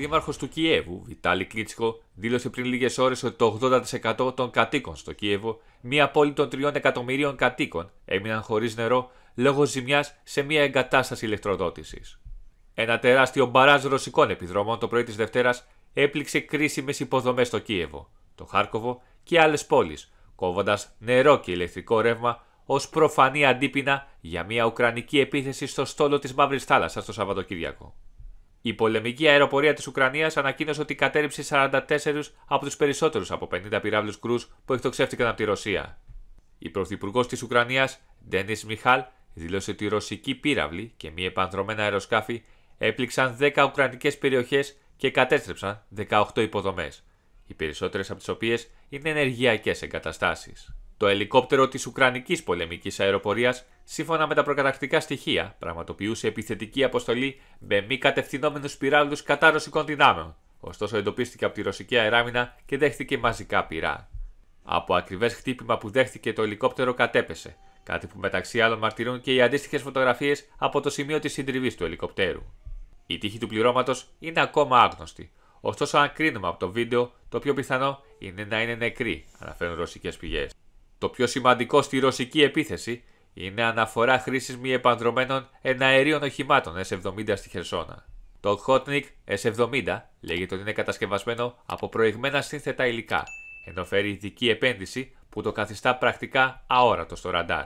δήμαρχος του Κιέβου, Βιτάλη Κλίτσικο, δήλωσε πριν λίγες ώρες ότι το 80% των κατοίκων στο Κιέβο, μία πόλη των 3 εκατομμυρίων κατοίκων, έμειναν χωρίς νερό λόγω ζημιάς σε μία εγκατάσταση ηλεκτροδότησης. Ένα τεράστιο μπαράζ ρωσικών επιδρομών το πρωί της Δευτέρας, έπληξε κρίσιμες υποδομές στο Κίεβο, το Χάρκοβο και άλλες πόλεις, κόβοντας νερό και ηλεκτρικό ρεύμα ως προφανή αντίπεινα για μια ουκρανική επίθεση στο στόλο της Μαύρης Θάλασσας το Σαββατοκύριακο. Η πολεμική αεροπορία της Ουκρανίας ανακοίνωσε ότι κατέριψε 44 από τους περισσότερους από 50 πυράβλους κρούς που εκτοξεύτηκαν από τη Ρωσία. Η πρωθυπουργός της Ουκρανίας, Ντένι Μιχάλ, δήλωσε ότι οι ρωσικοί πύραυλοι και μη επανδρομένα αεροσκάφη έπληξαν 10 ουκρανικές περιοχές και κατέστρεψαν 18 υποδομές, οι περισσότερες από τις οποίες είναι ενεργειακές εγκαταστάσεις. Το ελικόπτερο της Ουκρανικής πολεμικής αεροπορίας, σύμφωνα με τα προκατακτικά στοιχεία, πραγματοποιούσε επιθετική αποστολή με μη κατευθυνόμενους πυράλου κατά ρωσικών δυνάμεων. Ωστόσο, εντοπίστηκε από τη ρωσική αεράμινα και δέχτηκε μαζικά πυρά. Από ακριβές χτύπημα που δέχτηκε το ελικόπτερο κατέπεσε, κάτι που μεταξύ άλλων μαρτυρούν και οι αντίστοιχες φωτογραφίες από το σημείο της συντριβής του ελικοπτέρου. Η τύχη του πληρώματος είναι ακόμα άγνωστη, ωστόσο, αν κρίνουμε από το βίντεο, το πιο πιθανό είναι να είναι νεκρή αναφέρουν ρωσικές πηγές. Το πιο σημαντικό στη ρωσική επίθεση είναι αναφορά χρήσης μη επανδρομένων εναερίων οχημάτων S-70 στη Χερσόνα. Το Hotnik S-70 λέγεται ότι είναι κατασκευασμένο από προηγμένα σύνθετα υλικά, ενώ φέρει ειδική επένδυση που το καθιστά πρακτικά αόρατο στο ραντάρ.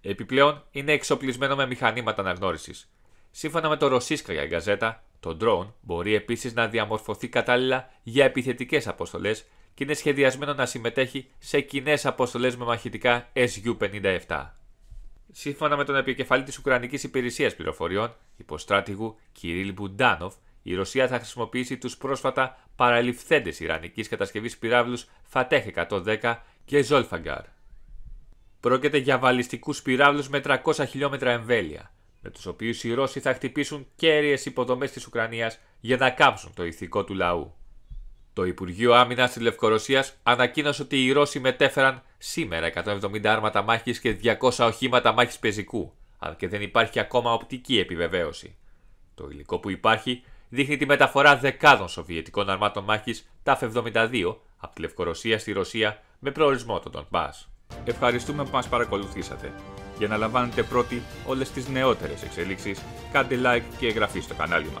Επιπλέον είναι εξοπλισμένο με μηχανήματα αναγνώρισης. Σύμφωνα με το Ρωσίσκα γκαζέτα, το drone μπορεί επίσης να διαμορφωθεί κατάλληλα για επιθετικές αποστολές και είναι σχεδιασμένο να συμμετέχει σε κοινές αποστολές με μαχητικά SU-57. Σύμφωνα με τον επικεφαλή της Ουκρανικής Υπηρεσίας Πληροφοριών, υποστράτηγου Κυρίλ Μπουντάνοφ, η Ρωσία θα χρησιμοποιήσει τους πρόσφατα παραληφθέντες Ιρανικής κατασκευής πυράβλους Φατέχ 110 και Ζόλφαγκαρ. Πρόκειται για βαλιστικούς πυράβλους με 300 χιλιόμετρα εμβέλεια, με τους οποίους οι Ρώσοι θα χτυπήσουν κέρυες υποδομές της Ουκρανίας για να κάψουν το ηθικό του λαού. Το Υπουργείο Άμυνας της Λευκορωσίας ανακοίνωσε ότι οι Ρώσοι μετέφεραν σήμερα 170 άρματα μάχης και 200 οχήματα μάχης πεζικού, αν και δεν υπάρχει ακόμα οπτική επιβεβαίωση. Το υλικό που υπάρχει δείχνει τη μεταφορά δεκάδων Σοβιετικών αρμάτων μάχης ΤΑΦ 72 από τη Λευκορωσία στη Ρωσία με προορισμό τον Ντομπά. Ευχαριστούμε που μας παρακολουθήσατε. Για να λαμβάνετε πρώτοι όλες τις νεότερες εξελίξεις, κάντε like και εγγραφή στο κανάλι μας